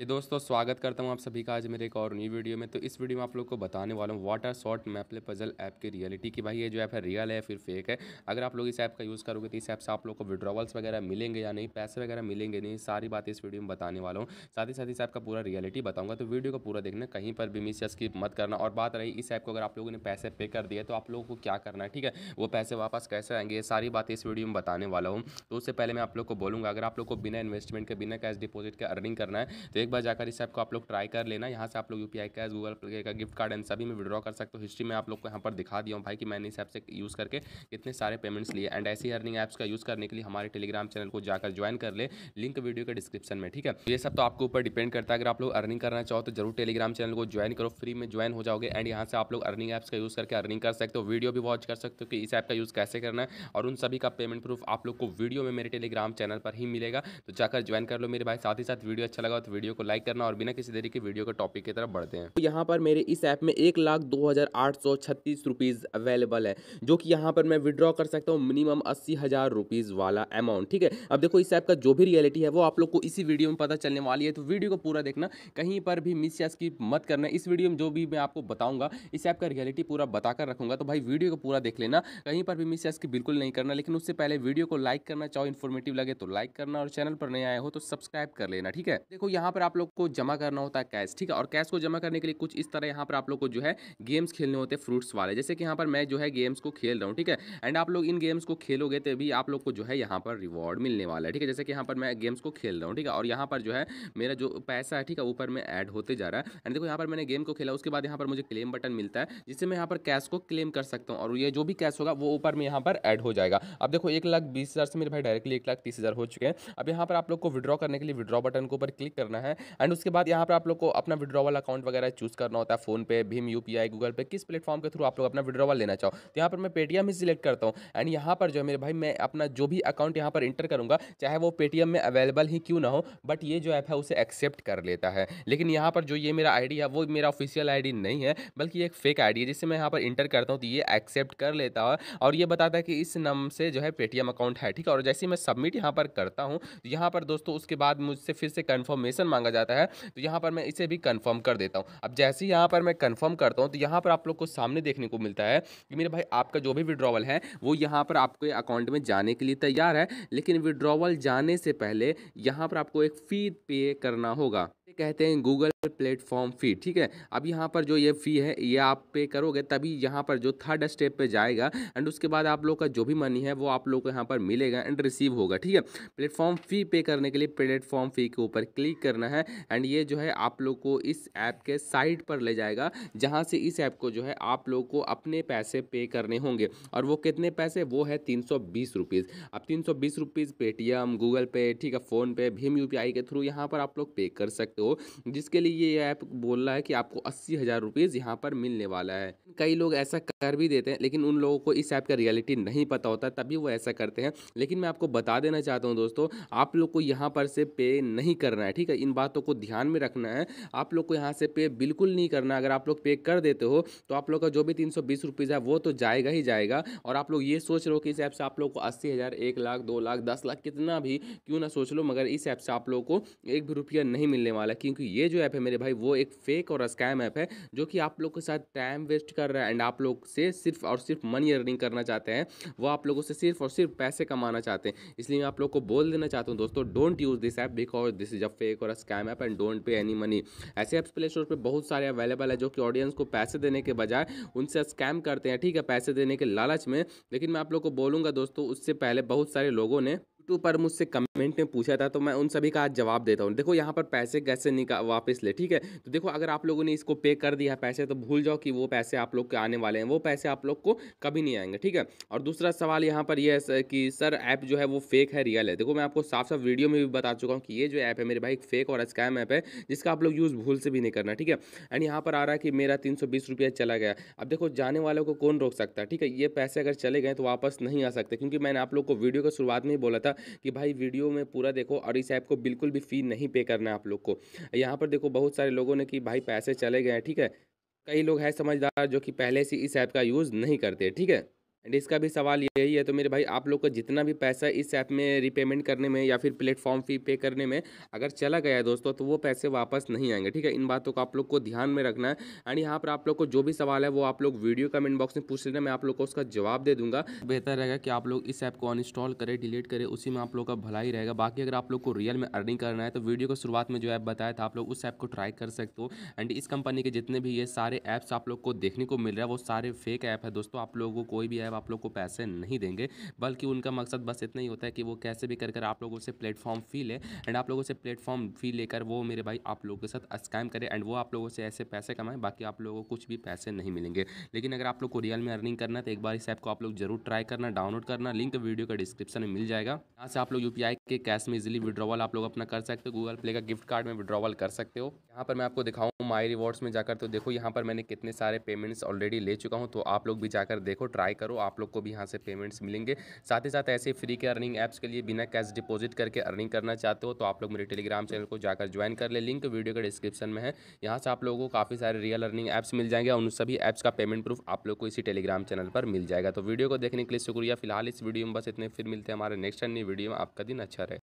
ये दोस्तों स्वागत करता हूँ आप सभी का आज मेरे एक और नई वीडियो में तो इस वीडियो में आप लोग को बताने वाला हूँ water shot maple puzzle app की रियलिटी की भाई ये जो ऐप है रियल है फिर फेक है अगर आप लोग इस ऐप का यूज़ करोगे तो इस ऐप से आप लोग को विड्रॉवल्स वगैरह मिलेंगे या नहीं पैसे वगैरह मिलेंगे नहीं सारी बात इस वीडियो में बताने वाला हूँ साथ ही साथ इस ऐप का पूरा रियलिटी बताऊँगा तो वीडियो को पूरा देखना कहीं पर भी मिस स्किप मत करना और बात रही इस ऐप को अगर आप लोगों ने पैसे पे कर दिए तो आप लोगों को क्या करना है ठीक है वो पैसे वापस कैसे आएंगे ये सारी बात इस वीडियो में बताने वाला हूँ तो उससे पहले मैं आप लोग को बोलूँगा अगर आप लोग को बिना इन्वेस्टमेंट के बिना कैश डिपोजिट के अर्निंग करना है तो एक बार जाकर ऐप को आप लोग ट्राई कर लेना यहाँ से आप लोग यू पी कैश गूगल पे का गिफ्ट कार्ड इन सभी में विड्रॉ कर सकते हो हिस्ट्री में आप लोग को यहाँ पर दिखा दिया हूँ भाई कि मैंने इस ऐप से यूज़ करके कितने सारे पेमेंट्स लिए एंड ऐसी अर्निंग ऐप्स का यूज़ करने के लिए हमारे टेलीग्राम चैनल को जाकर ज्वाइन कर ले लिंक वीडियो के डिस्क्रिप्शन में ठीक है ये सब तो आपके ऊपर डिपेंड करता है अगर आप लोग अर्निंग करना चाहो तो जरूर टेलीग्राम चैनल को ज्वाइन करो फ्री में ज्वाइन हो जाओगे एंड यहाँ से आप लोग अर्निंग ऐप्स का यूज़ करके अर्निंग कर सकते हो वीडियो भी वॉच कर सकते हो कि इस ऐप का यूज़ कैसे करना है और उन सभी का पेमेंट प्रूफ आप लोग को वीडियो में मेरे टेलीग्राम चैनल पर ही मिलेगा तो जाकर ज्वाइन कर लो मेरे भाई साथ ही साथ वीडियो अच्छा लगा तो वीडियो को लाइक करना और बिना किसी तरीके वीडियो के टॉपिक की तरफ बढ़ते हैं तो यहाँ पर मेरे इस ऐप में एक लाख दो हज़ार आठ सौ छत्तीस रुपीज़ अवेलेबल है जो कि यहाँ पर मैं विड्रॉ कर सकता हूँ मिनिमम अस्सी हज़ार रुपीज़ वाला अमाउंट ठीक है अब देखो इस ऐप का जो भी रियलिटी है वो आप लोग को इसी वीडियो में पता चलने वाली है तो वीडियो को पूरा देखना कहीं पर भी मिस या स्किप मत करना इस वीडियो में जो भी मैं आपको बताऊँगा इस ऐप का रियलिटी पूरा बताकर रखूँगा तो भाई वीडियो को पूरा देख लेना कहीं पर भी मिस या स्किप बिल्कुल नहीं करना लेकिन उससे पहले वीडियो को लाइक करना चाहो इन्फॉर्मेटिव लगे तो लाइक करना और चैनल पर नहीं आए हो तो सब्सक्राइब कर लेना ठीक है देखो यहाँ पर आप लोग को जमा करना होता है कैश ठीक है और कैश को जमा करने के लिए कुछ इस तरह यहाँ पर आप लोग को जो है गेम्स खेलने होते हैं फ्रूट्स वाले जैसे कि यहाँ पर मैं जो है गेम्स को खेल रहा हूँ ठीक है एंड आप लोग इन गेम्स को खेलोगे तो भी आप लोग को जो है यहाँ पर रिवॉर्ड मिलने वाला है ठीक है जैसे कि यहाँ पर मैं गेम्स को खेल रहा हूँ ठीक है और यहाँ पर जो है मेरा जो पैसा है ठीक है ऊपर में ऐड होते जा रहा है एंड देखो यहाँ पर मैंने गेम को खेला उसके बाद यहाँ पर मुझे क्लेम बटन मिलता है जिससे मैं यहाँ पर कैश को क्लेम कर सकता हूँ और ये जो भी कैश होगा वो ऊपर में यहाँ पर ऐड हो जाएगा अब देखो एक लाख बीस हज़ार से मेरे भाई डायरेक्टली एक लाख तीस हज़ार हो चुके हैं अब यहाँ पर आप लोग को विड्रॉ करने के लिए विड्रॉ बटन के ऊपर क्लिक करना है एंड उसके बाद यहाँ पर आप लोग को अपना विड्रॉवल अकाउंट वगैरह चूज़ करना होता है फोनपे भीम यू गूगल पे किस प्लेटफॉर्म के थ्रू आप लोग अपना विड्रॉवल लेना चाहो तो यहाँ पर मैं पेटीएम ही सिलेक्ट करता हूँ एंड यहाँ पर जो है मेरे भाई मैं अपना जो भी अकाउंट यहाँ पर इंटर करूँगा चाहे वो पेटीएम में अवेलेबल ही क्यों ना हो बट ये जो ऐप है उसे एक्सेप्ट कर लेता है लेकिन यहाँ पर जो ये मेरा आईडी है वो मेरा ऑफिशियल आईडी नहीं है बल्कि एक फेक आईडी है जिसे मैं यहाँ पर इंटर करता हूँ तो ये एक्सेप्ट कर लेता है और ये बताता है कि इस नाम से जो है पेटीएम अकाउंट है ठीक है और जैसे मैं सबमिट यहाँ पर करता हूँ तो यहाँ पर दोस्तों उसके बाद मुझसे फिर से कन्फर्मेशन मांगा मांगा जाता है तो यहाँ पर मैं इसे भी कन्फर्म कर देता हूँ अब जैसे ही यहाँ पर मैं कन्फर्म करता हूँ तो यहाँ पर आप लोग को सामने देखने को मिलता है कि मेरे भाई आपका जो भी विड्रॉवल है वो यहाँ पर आपके अकाउंट में जाने के लिए तैयार है लेकिन विड्रॉवल जाने से पहले यहाँ पर आपको एक फ़ी पे करना होगा कहते हैं गूगल प्लेटफॉर्म फ़ी ठीक है अब यहाँ पर जो ये फ़ी है ये आप पे करोगे तभी यहाँ पर जो थर्ड स्टेप पे जाएगा एंड उसके बाद आप लोग का जो भी मनी है वो आप लोग को यहाँ पर मिलेगा एंड रिसीव होगा ठीक है प्लेटफॉर्म फ़ी पे करने के लिए प्लेटफॉर्म फ़ी के ऊपर क्लिक करना है एंड ये जो है आप लोग को इस ऐप के साइट पर ले जाएगा जहाँ से इस ऐप को जो है आप लोग को अपने पैसे पे करने होंगे और वो कितने पैसे वो है तीन सौ बीस रुपीज़ अब तीन सौ बीस रुपीज़ पेटीएम गूगल पे ठीक है फ़ोनपे भीम यू के थ्रू यहाँ पर आप लोग पे कर सकते हो जिसके लिए ये ऐप बोल रहा है कि आपको अस्सी हज़ार रुपीज़ यहाँ पर मिलने वाला है कई लोग ऐसा कर भी देते हैं लेकिन उन लोगों को इस ऐप का रियलिटी नहीं पता होता तभी वो ऐसा करते हैं लेकिन मैं आपको बता देना चाहता हूँ दोस्तों आप लोग को यहाँ पर से पे नहीं करना है ठीक है इन बातों को ध्यान में रखना है आप लोग को यहाँ से पे बिल्कुल नहीं करना अगर आप लोग पे कर देते हो तो आप लोग का जो भी तीन सौ बीस रुपीज़ है वो तो जाएगा ही जाएगा और आप लोग ये सोच रहे हो कि इस ऐप से आप लोग को अस्सी हज़ार एक लाख दो लाख दस लाख कितना भी क्यों ना सोच लो मगर इस ऐप से आप लोग को एक भी रुपया नहीं मिलने वाला क्योंकि ये जो ऐप है मेरे भाई वो एक फेक और स्कैम ऐप है जो कि आप लोग के साथ टाइम वेस्ट कर रहा है एंड आप लोग से सिर्फ और सिर्फ मनी अर्निंग करना चाहते हैं वो आप लोगों से सिर्फ और सिर्फ पैसे कमाना चाहते हैं इसलिए मैं आप लोग को बोल देना चाहता हूँ दोस्तों don't use this app because this is a fake और scam app and don't pay any money ऐसे ऐप्स प्ले स्टोर पर बहुत सारे अवेलेबल है जो कि ऑडियंस को पैसे देने के बजाय उनसे स्कैम करते हैं ठीक है पैसे देने के लालच में लेकिन मैं आप लोग को बोलूँगा दोस्तों उससे पहले बहुत सारे लोगों ने यूट्यूब पर मुझसे कमेंट में पूछा था तो मैं उन सभी का आज जवाब देता हूँ देखो यहाँ पर पैसे कैसे निकाल वापस ले ठीक है तो देखो अगर आप लोगों ने इसको पे कर दिया पैसे तो भूल जाओ कि वो पैसे आप लोग के आने वाले हैं वो पैसे आप लोग को कभी नहीं आएंगे ठीक है और दूसरा सवाल यहाँ पर यह है कि सर ऐप जो है वो फेक है रियल है देखो मैं आपको साफ साफ वीडियो में भी बता चुका हूँ कि ये जो ऐप है मेरे भाई फेक और स्कैम ऐप है जिसका आप लोग यूज़ भूल से भी नहीं करना ठीक है एंड यहाँ पर आ रहा है कि मेरा तीन रुपया चला गया अब देखो जाने वालों को कौन रोक सकता है ठीक है ये पैसे अगर चले गए तो वापस नहीं आ सकते क्योंकि मैंने आप लोग को वीडियो के शुरुआत में ही बोला था कि भाई वीडियो में पूरा देखो और इस ऐप को बिल्कुल भी फ़ी नहीं पे करना है आप लोग को यहाँ पर देखो बहुत सारे लोगों ने कि भाई पैसे चले गए हैं ठीक है कई लोग हैं समझदार जो कि पहले से इस ऐप का यूज़ नहीं करते ठीक है एंड इसका भी सवाल यही है तो मेरे भाई आप लोग को जितना भी पैसा इस ऐप में रिपेमेंट करने में या फिर प्लेटफॉर्म फ़ी पे करने में अगर चला गया है दोस्तों तो वो पैसे वापस नहीं आएंगे ठीक है इन बातों को आप लोग को ध्यान में रखना है एंड यहाँ पर आप लोग को जो भी सवाल है वो आप लोग वीडियो कमेंट बॉक्स में पूछ लेना मैं आप लोग को उसका जवाब दे दूंगा बेहतर रहेगा कि आप लोग इस ऐप को अनस्टॉल करें डिलीट करें उसी में आप लोग का भलाई रहेगा बाकी अगर आप लोग को रियल में अर्निंग करना है तो वीडियो को शुरुआत में जो ऐप बताया था आप लोग उस ऐप को ट्राई कर सकते हो एंड इस कंपनी के जितने भी ये सारे ऐप्स आप लोग को देखने को मिल रहा है वो सारे फेक ऐप है दोस्तों आप लोगों को कोई भी ऐप अब आप लोग को पैसे नहीं देंगे बल्कि उनका मकसद बस इतना ही होता है कि वो कैसे भी कर कर आप लोगों से प्लेटफॉर्म फ़ी ले एंड आप लोगों से प्लेटफॉर्म फ़ी लेकर वो मेरे भाई आप लोगों के साथ स्कैम करें एंड वो आप लोगों से ऐसे पैसे कमाएं बाकी आप लोगों को कुछ भी पैसे नहीं मिलेंगे लेकिन अगर आप लोग को रियल में अर्निंग करना है तो एक बार इस ऐप को आप लोग जरूर ट्राई करना डाउनलोड करना लिंक वीडियो का डिस्क्रिप्शन में मिल जाएगा यहाँ से आप लोग यू के कैश में इजिली विड्रॉवल आप लोग अपना कर सकते हो गूगल प्ले का गिफ्ट कार्ड में विड्रॉवल कर सकते हो यहाँ पर मैं आपको दिखाऊँ माई रिवॉर्ड्स में जाकर तो देखो यहाँ पर मैंने कितने सारे पेमेंट्स ऑलरेडी ले चुका हूँ तो आप लोग भी जाकर देखो ट्राई करो आप लोग को भी यहाँ से पेमेंट्स मिलेंगे साथ ही साथ ऐसे फ्री के अर्निंग ऐप्स के लिए बिना कैश डिपॉजिट करके अर्निंग करना चाहते हो तो आप लोग मेरे टेलीग्राम चैनल को जाकर ज्वाइन कर ले लिंक वीडियो के डिस्क्रिप्शन में है यहाँ से आप लोगों को काफ़ी सारे रियल अर्निंग ऐप्स मिल जाएंगे और उन सभी ऐप्स का पेमेंट प्रूफ आप लोग को इसी टेलीग्राम चैनल पर मिल जाएगा तो वीडियो को देखने के लिए शुक्रिया फिलहाल इस वीडियो में बस इतने फिर मिलते हैं हमारे नेक्स्ट अन्य वीडियो में आपका दिन अच्छा रहे